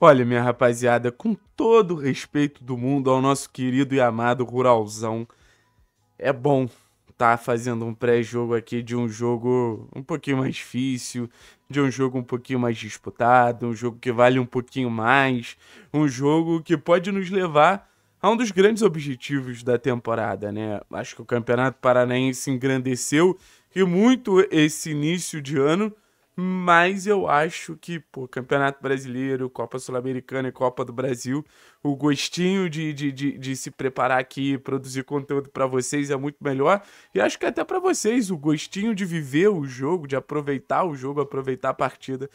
Olha, minha rapaziada, com todo o respeito do mundo ao nosso querido e amado Ruralzão, é bom tá fazendo um pré-jogo aqui de um jogo um pouquinho mais difícil, de um jogo um pouquinho mais disputado, um jogo que vale um pouquinho mais, um jogo que pode nos levar a um dos grandes objetivos da temporada, né? Acho que o Campeonato Paranaense engrandeceu e muito esse início de ano mas eu acho que, pô, Campeonato Brasileiro, Copa Sul-Americana e Copa do Brasil, o gostinho de, de, de, de se preparar aqui e produzir conteúdo para vocês é muito melhor. E acho que até para vocês, o gostinho de viver o jogo, de aproveitar o jogo, aproveitar a partida,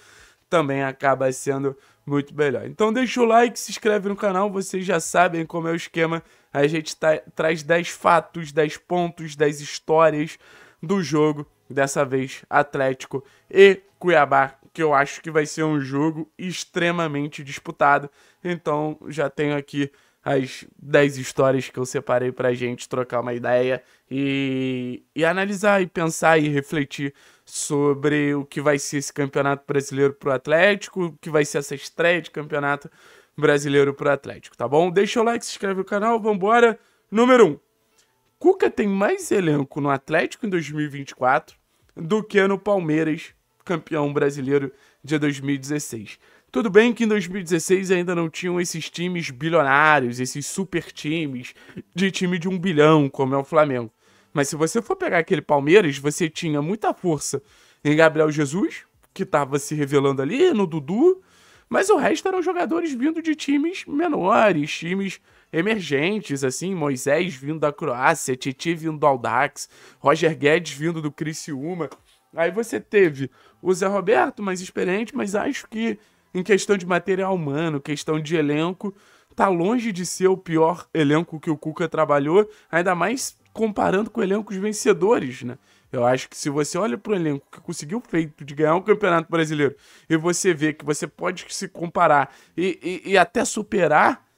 também acaba sendo muito melhor. Então deixa o like, se inscreve no canal, vocês já sabem como é o esquema. A gente tá, traz 10 fatos, 10 pontos, 10 histórias do jogo dessa vez Atlético e Cuiabá, que eu acho que vai ser um jogo extremamente disputado. Então já tenho aqui as 10 histórias que eu separei a gente trocar uma ideia e, e analisar e pensar e refletir sobre o que vai ser esse campeonato brasileiro para o Atlético, o que vai ser essa estreia de campeonato brasileiro para o Atlético, tá bom? Deixa o like, se inscreve no canal, vambora! Número 1. Um. Cuca tem mais elenco no Atlético em 2024 do que no Palmeiras, campeão brasileiro de 2016. Tudo bem que em 2016 ainda não tinham esses times bilionários, esses super times de time de um bilhão, como é o Flamengo. Mas se você for pegar aquele Palmeiras, você tinha muita força em Gabriel Jesus, que estava se revelando ali, no Dudu, mas o resto eram jogadores vindo de times menores, times emergentes, assim, Moisés vindo da Croácia, Titi vindo do Aldax, Roger Guedes vindo do Criciúma. Aí você teve o Zé Roberto, mais experiente, mas acho que em questão de material humano, questão de elenco, tá longe de ser o pior elenco que o Cuca trabalhou, ainda mais comparando com elencos vencedores, né? Eu acho que se você olha para o elenco que conseguiu feito de ganhar um campeonato brasileiro e você vê que você pode se comparar e, e, e até superar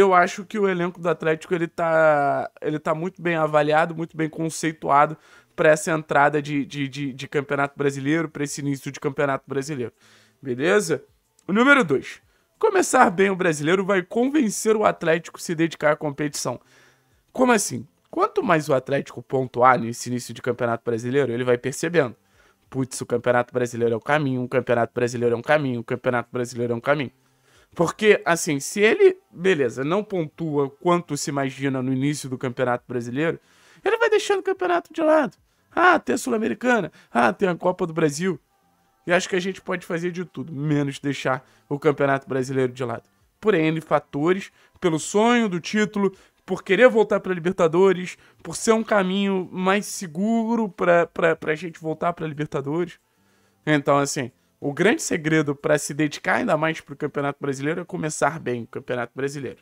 eu acho que o elenco do Atlético ele tá, ele tá muito bem avaliado, muito bem conceituado para essa entrada de, de, de, de Campeonato Brasileiro, para esse início de Campeonato Brasileiro. Beleza? O número 2. Começar bem o brasileiro vai convencer o Atlético a se dedicar à competição. Como assim? Quanto mais o Atlético pontuar nesse início de Campeonato Brasileiro, ele vai percebendo. Putz, o Campeonato Brasileiro é o caminho, o Campeonato Brasileiro é um caminho, o Campeonato Brasileiro é um caminho. Porque, assim, se ele, beleza, não pontua quanto se imagina no início do Campeonato Brasileiro, ele vai deixando o campeonato de lado. Ah, tem a Sul-Americana, ah, tem a Copa do Brasil. E acho que a gente pode fazer de tudo, menos deixar o Campeonato Brasileiro de lado. Por N fatores, pelo sonho do título, por querer voltar para Libertadores, por ser um caminho mais seguro para a gente voltar para Libertadores. Então, assim, o grande segredo para se dedicar ainda mais para o Campeonato Brasileiro é começar bem o Campeonato Brasileiro.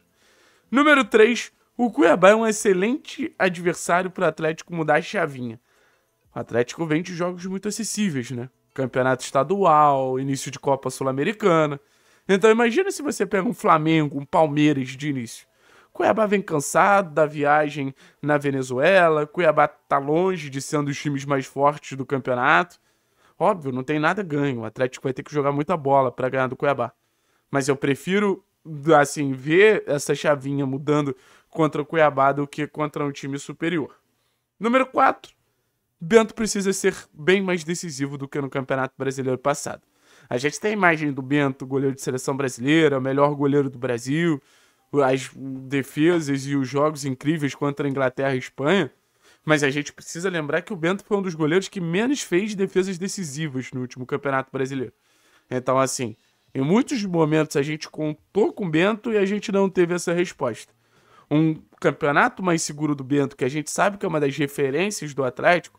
Número 3, o Cuiabá é um excelente adversário para o Atlético mudar a chavinha. O Atlético vende jogos muito acessíveis, né? Campeonato estadual, início de Copa Sul-Americana. Então imagina se você pega um Flamengo, um Palmeiras de início. Cuiabá vem cansado da viagem na Venezuela, Cuiabá tá longe de ser um dos times mais fortes do campeonato. Óbvio, não tem nada ganho. O Atlético vai ter que jogar muita bola para ganhar do Cuiabá. Mas eu prefiro, assim, ver essa chavinha mudando contra o Cuiabá do que contra um time superior. Número 4. Bento precisa ser bem mais decisivo do que no Campeonato Brasileiro passado. A gente tem a imagem do Bento, goleiro de seleção brasileira, melhor goleiro do Brasil, as defesas e os jogos incríveis contra a Inglaterra e a Espanha. Mas a gente precisa lembrar que o Bento foi um dos goleiros que menos fez defesas decisivas no último Campeonato Brasileiro. Então, assim, em muitos momentos a gente contou com o Bento e a gente não teve essa resposta. Um campeonato mais seguro do Bento, que a gente sabe que é uma das referências do Atlético,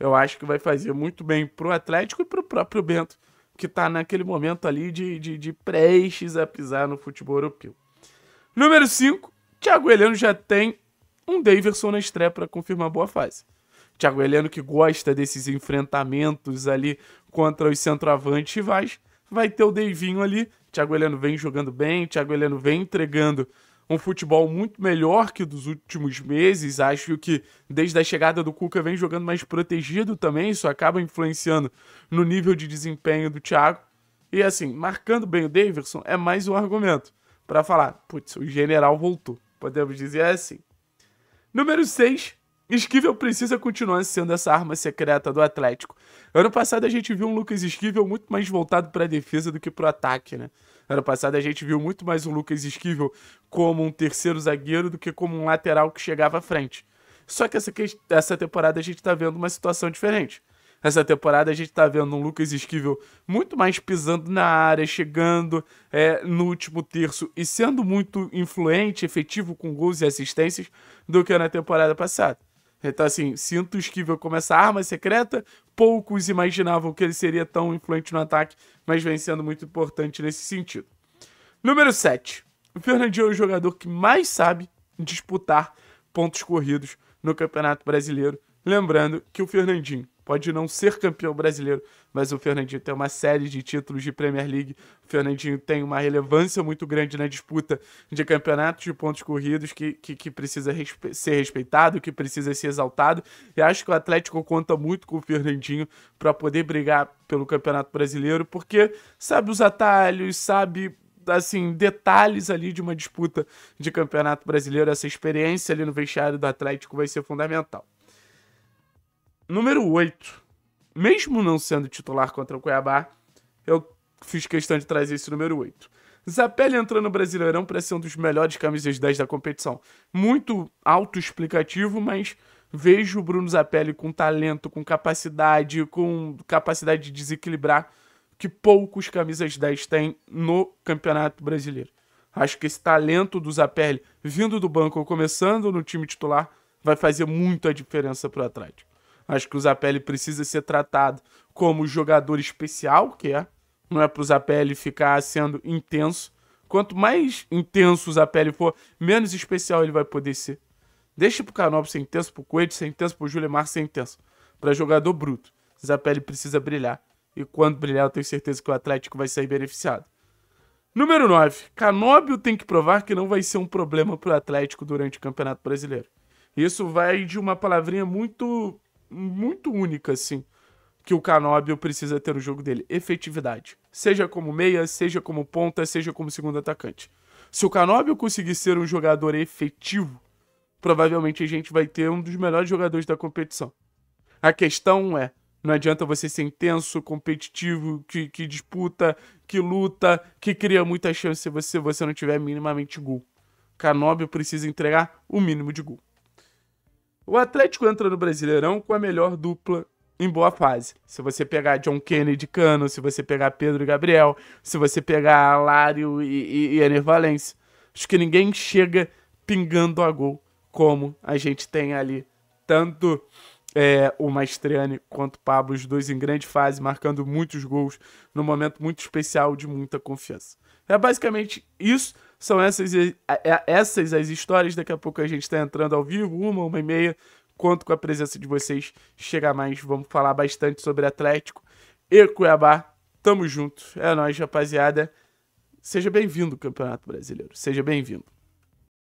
eu acho que vai fazer muito bem pro Atlético e pro próprio Bento, que tá naquele momento ali de, de, de prestes a pisar no futebol europeu. Número 5, Thiago Heleno já tem um Daverson na estreia para confirmar boa fase. Thiago Heleno, que gosta desses enfrentamentos ali contra os centroavantes rivais, vai ter o Davinho ali. Thiago Heleno vem jogando bem, Thiago Heleno vem entregando um futebol muito melhor que dos últimos meses. Acho que desde a chegada do Cuca vem jogando mais protegido também, isso acaba influenciando no nível de desempenho do Thiago. E assim, marcando bem o Davidson é mais um argumento para falar, putz, o general voltou. Podemos dizer assim. Número 6. Esquivel precisa continuar sendo essa arma secreta do Atlético. Ano passado a gente viu um Lucas Esquivel muito mais voltado para a defesa do que para o ataque, né? Ano passado a gente viu muito mais o Lucas Esquivel como um terceiro zagueiro do que como um lateral que chegava à frente. Só que essa, essa temporada a gente está vendo uma situação diferente. Essa temporada a gente está vendo um Lucas Esquivel muito mais pisando na área, chegando é, no último terço e sendo muito influente, efetivo com gols e assistências do que na temporada passada. Então, assim, sinto o Esquivel como essa arma secreta. Poucos imaginavam que ele seria tão influente no ataque, mas vem sendo muito importante nesse sentido. Número 7. O Fernandinho é o jogador que mais sabe disputar pontos corridos no Campeonato Brasileiro. Lembrando que o Fernandinho pode não ser campeão brasileiro, mas o Fernandinho tem uma série de títulos de Premier League. O Fernandinho tem uma relevância muito grande na disputa de campeonatos de pontos corridos que, que, que precisa respe ser respeitado, que precisa ser exaltado. E acho que o Atlético conta muito com o Fernandinho para poder brigar pelo Campeonato Brasileiro, porque sabe os atalhos, sabe assim, detalhes ali de uma disputa de Campeonato Brasileiro, essa experiência ali no vestiário do Atlético vai ser fundamental. Número 8. Mesmo não sendo titular contra o Cuiabá, eu fiz questão de trazer esse número 8. Zapelli entrando no Brasileirão para ser um dos melhores camisas 10 da competição. Muito autoexplicativo, mas vejo o Bruno Zapelli com talento, com capacidade, com capacidade de desequilibrar que poucos camisas 10 têm no Campeonato Brasileiro. Acho que esse talento do Zapelli, vindo do banco ou começando no time titular, vai fazer muita diferença para o Atlético. Acho que o Zapelli precisa ser tratado como jogador especial, que é. Não é para o Zapelli ficar sendo intenso. Quanto mais intenso o Zapelli for, menos especial ele vai poder ser. Deixa o Canopio ser intenso, o Coelho ser intenso, para Júlio Julemar ser intenso. Para jogador bruto. Zapelli precisa brilhar. E quando brilhar, eu tenho certeza que o Atlético vai sair beneficiado. Número 9. Canóbio tem que provar que não vai ser um problema para o Atlético durante o Campeonato Brasileiro. Isso vai de uma palavrinha muito muito única, assim, que o Canóbio precisa ter no jogo dele: efetividade. Seja como meia, seja como ponta, seja como segundo atacante. Se o Canóbio conseguir ser um jogador efetivo, provavelmente a gente vai ter um dos melhores jogadores da competição. A questão é. Não adianta você ser intenso, competitivo, que, que disputa, que luta, que cria muita chance se você, você não tiver minimamente gol. Canóbio precisa entregar o mínimo de gol. O Atlético entra no Brasileirão com a melhor dupla em boa fase. Se você pegar John Kennedy Cano, se você pegar Pedro e Gabriel, se você pegar Alário e, e, e Ener Valencia, acho que ninguém chega pingando a gol como a gente tem ali. Tanto é, o Maestriani quanto o Pablo, os dois em grande fase, marcando muitos gols num momento muito especial de muita confiança. É basicamente isso. São essas, é, essas as histórias. Daqui a pouco a gente está entrando ao vivo, uma, uma e meia. Conto com a presença de vocês. Chega mais, vamos falar bastante sobre Atlético e Cuiabá. Tamo junto. É nóis, rapaziada. Seja bem-vindo, Campeonato Brasileiro. Seja bem-vindo.